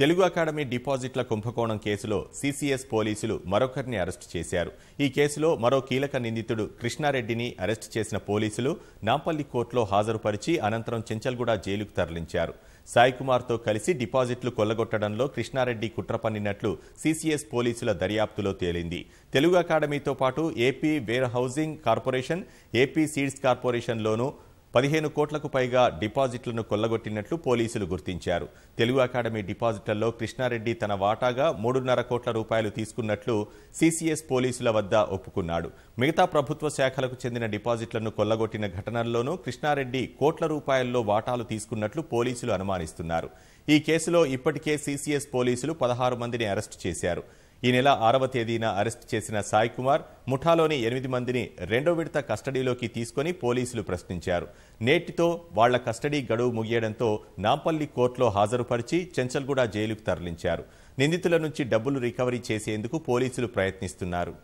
Telugu academy డిపాజిట్ల కుంభకోణం కేసులో సీసీఎస్ పోలీసులు మరొకరిని అరెస్టు చేశారు ఈ కేసులో మరో కీలక నిందితుడు కృష్ణారెడ్డిని అరెస్టు చేసిన పోలీసులు నాంపల్లి కోర్టులో హాజరుపరిచి అనంతరం చెంచల్గూడ జైలుకు తరలించారు సాయికుమార్తో కలిసి డిపాజిట్లు కొల్లగొట్టడంలో కృష్ణారెడ్డి కుట్ర పన్నినట్లు సిసిఎస్ పోలీసుల దర్యాప్తులో తేలింది తెలుగు అకాడమీతో పాటు AP warehousing corporation AP seeds కార్పొరేషన్లోనూ పదిహేను కోట్లకు పైగా డిపాజిట్లను కొల్లగొట్టినట్లు పోలీసులు గుర్తించారు తెలుగు అకాడమీ డిపాజిట్లలో కృష్ణారెడ్డి తన వాటాగా మూడున్నర కోట్ల రూపాయలు తీసుకున్నట్లు సీసీఎస్ పోలీసుల వద్ద ఒప్పుకున్నాడు మిగతా ప్రభుత్వ శాఖలకు చెందిన డిపాజిట్లను కొల్లగొట్టిన ఘటనల్లోనూ కృష్ణారెడ్డి కోట్ల రూపాయల్లో వాటాలు తీసుకున్నట్లు పోలీసులు అనుమానిస్తున్నారు ఈ కేసులో ఇప్పటికే సీసీఎస్ పోలీసులు పదహారు మందిని అరెస్టు చేశారు ఈ నెల ఆరవ తేదీన అరెస్ట్ చేసిన సాయి కుమార్ ముఠాలోని ఎనిమిది మందిని రెండో విడత కస్టడీలోకి తీసుకుని పోలీసులు ప్రశ్నించారు నేటితో వాళ్ల కస్టడీ గడువు ముగియడంతో నాంపల్లి కోర్టులో హాజరుపరిచి చెంచల్గూడ జైలుకు తరలించారు నిందితుల నుంచి డబ్బులు రికవరీ చేసేందుకు పోలీసులు ప్రయత్నిస్తున్నారు